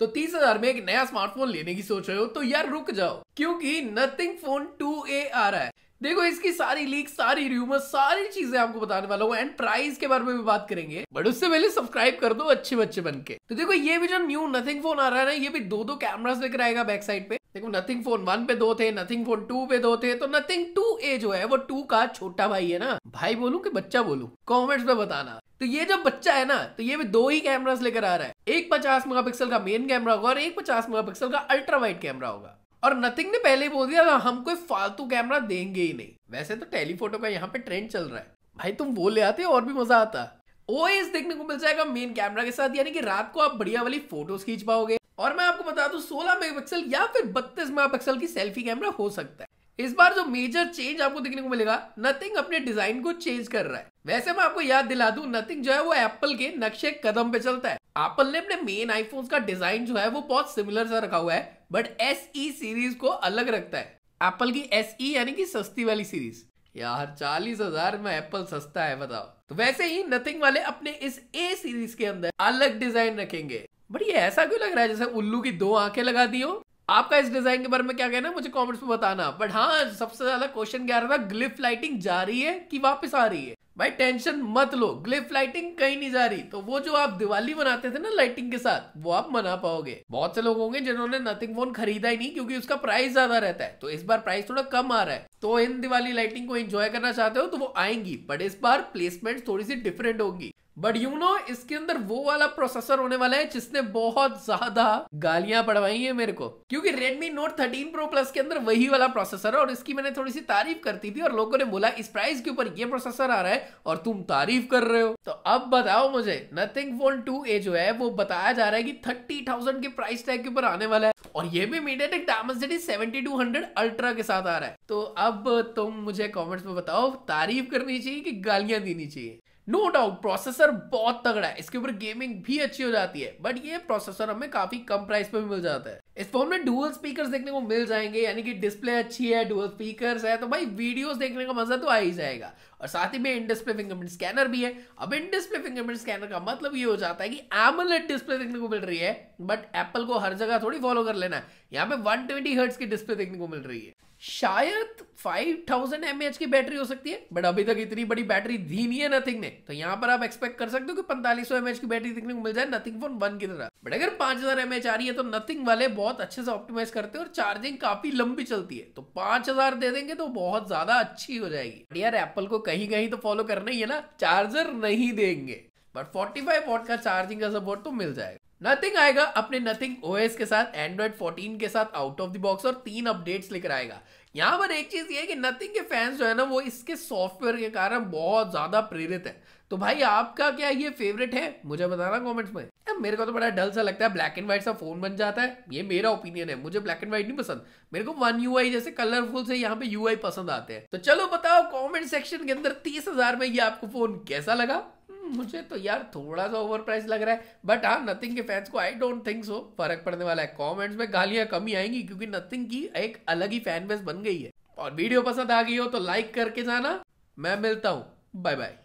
तो तीस हजार में एक नया स्मार्टफोन लेने की सोच रहे हो तो यार रुक जाओ क्योंकि नथिंग फोन टू ए आ रहा है देखो इसकी सारी लीक सारी र्यूमर सारी चीजें आपको बताने वाला हूँ एंड प्राइस के बारे में भी बात करेंगे बट उससे पहले सब्सक्राइब कर दो अच्छे बच्चे बन के तो देखो ये भी जो न्यू नथिंग फोन आ रहा है ना ये भी दो दो कैमरास लेकर आएगा बैक साइड पे देखो नथिंग फोन वन पे दो थे नथिंग फोन टू पे दो थे तो नथिंग टू ए जो है वो टू का छोटा भाई है ना भाई बोलू कि बच्चा बोलू कॉमेंट्स में बताना तो ये जब बच्चा है ना तो ये भी दो ही कैमरास लेकर आ रहा है एक पचास मेगापिक्सल का मेन कैमरा होगा और एक पचास मेगापिक्सल का अल्ट्रा वाइड कैमरा होगा और नथिंग ने पहले ही बोल दिया था हम कोई फालतू कैमरा देंगे ही नहीं वैसे तो टेलीफोटो का यहाँ पे ट्रेंड चल रहा है भाई तुम वो ले आते और भी मजा आता ओएस देखने को मिल जाएगा मेन कैमरा के साथ यानी कि रात को आप बढ़िया वाली फोटोज खींच पाओगे और मैं आपको बता दूं 16 मेगापिक्सल या फिर 32 मेगापिक्सल की सेल्फी कैमरा हो सकता है इस बार जो मेजर चेंज आपको देखने को मिलेगा नथिंग अपने डिजाइन को चेंज कर रहा है वैसे मैं आपको याद दिला दूं नथिंग जो है वो एप्पल के नक्शे कदम पे चलता है एप्पल ने अपने मेन आईफोन का डिजाइन जो है वो बहुत सिमिलर सा रखा हुआ है बट एस ई सीरीज को अलग रखता है एप्पल की एस ई e यानी कि सस्ती वाली सीरीज यार चालीस हजार में एप्पल सस्ता है बताओ तो वैसे ही नथिंग वाले अपने इस ए सीरीज के अंदर अलग डिजाइन रखेंगे बट ये ऐसा क्यों लग रहा है जैसे उल्लू की दो आंखें लगा दी हो आपका इस डिजाइन के बारे में क्या कहना है मुझे कमेंट्स में बताना बट हाँ सबसे ज्यादा क्वेश्चन क्या रहा था ग्लिफ लाइटिंग जा रही है कि वापस आ रही है भाई टेंशन मत लो ग्लिफ लाइटिंग कहीं नहीं जा रही तो वो जो आप दिवाली मनाते थे ना लाइटिंग के साथ वो आप मना पाओगे बहुत से लोग होंगे जिन्होंने नथिंग फोन खरीदा ही नहीं क्योंकि उसका प्राइस ज्यादा रहता है तो इस बार प्राइस थोड़ा कम आ रहा है तो इन दिवाली लाइटिंग को एंजॉय करना चाहते हो तो वो आएंगी बट इस बार प्लेसमेंट थोड़ी सी डिफरेंट होगी बट यू नो इसके अंदर वो वाला प्रोसेसर होने वाला है जिसने बहुत ज्यादा गालियां पड़वाई है मेरे को क्योंकि Redmi Note 13 Pro Plus के अंदर वही वाला प्रोसेसर है और इसकी मैंने थोड़ी सी तारीफ करती थी और लोगों ने बोला इस प्राइस के ऊपर ये प्रोसेसर आ रहा है और तुम तारीफ कर रहे हो तो अब बताओ मुझे नथिंग फोन टू ए जो है वो बताया जा रहा है कि थर्टी थाउजेंड के प्राइस टैग के ऊपर आने वाला है और ये भी सेवेंटी टू हंड्रेड अल्ट्रा के साथ आ रहा है तो अब तुम मुझे कॉमेंट्स में बताओ तारीफ करनी चाहिए कि गालियां देनी चाहिए नो डाउट प्रोसेसर बहुत तगड़ा है इसके ऊपर गेमिंग भी अच्छी हो जाती है बट ये प्रोसेसर हमें काफी कम प्राइस पे भी मिल जाता है इस फोन में डुअल स्पीकर्स देखने को मिल जाएंगे यानी कि डिस्प्ले अच्छी है डुअल स्पीकर्स है तो भाई वीडियोस देखने का मजा तो आ ही जाएगा और साथ ही में इन डिस्प्ले फिंगरप्रिंट स्कैनर भी है अब इन डिस्प्ले फिंगरप्रिंट स्कैनर का मतलब ये हो जाता है कि एमोलेड डिस्प्ले देखने को मिल रही है बट एप्पल को हर जगह थोड़ी फॉलो कर लेना है यहाँ पे वन ट्वेंटी हर्ट्स की डिस्प्ले देखने को मिल रही है शायद 5000 mAh की बैटरी हो सकती है बट अभी तक इतनी बड़ी बैटरी दी नहीं है नथिंग ने तो यहाँ पर आप एक्सपेक्ट कर सकते हो कि 4500 mAh की बैटरी देखने को मिल जाए नथिंग फोन वन की तरह बट अगर 5000 एमएच आ रही है तो नथिंग वाले बहुत अच्छे से ऑप्टिमाइज करते हैं और चार्जिंग काफी लंबी चलती है तो पांच दे देंगे तो बहुत ज्यादा अच्छी हो जाएगी यार एप्पल को कहीं कहीं तो फॉलो करना ही है ना चार्जर नहीं देंगे बट फोर्टी फाइव का चार्जिंग का सपोर्ट तो मिल जाएगा नथिंग आएगा अपने नथिंग ओएस के साथ एंड्रॉइड 14 के साथ आउट ऑफ द बॉक्स और तीन अपडेट्स लेकर आएगा यहाँ पर एक चीज़ ये है कि नथिंग के फैंस जो है ना वो इसके सॉफ्टवेयर के कारण बहुत ज़्यादा प्रेरित है तो भाई आपका क्या ये फेवरेट है मुझे बताना कमेंट्स में मेरे को तो बड़ा डल सा लगता है ब्लैक एंड व्हाइट सा फोन बन जाता है ये मेरा ओपिनियन है मुझे ब्लैक एंड व्हाइट नहीं पसंद मेरे को वन यू जैसे कलरफुल से यहाँ पे यू पसंद आते हैं तो चलो बताओ कॉमेंट सेक्शन के अंदर तीस में ये आपको फोन कैसा लगा मुझे तो यार थोड़ा सा ओवर प्राइस लग रहा है बट हाँ नथिंग के फैंस को आई डोंट थिंक सो फर्क पड़ने वाला है कमेंट्स में गालियां कम ही आएंगी क्योंकि नथिंग की एक अलग ही फैन बेस बन गई है और वीडियो पसंद आ गई हो तो लाइक करके जाना मैं मिलता हूँ बाय बाय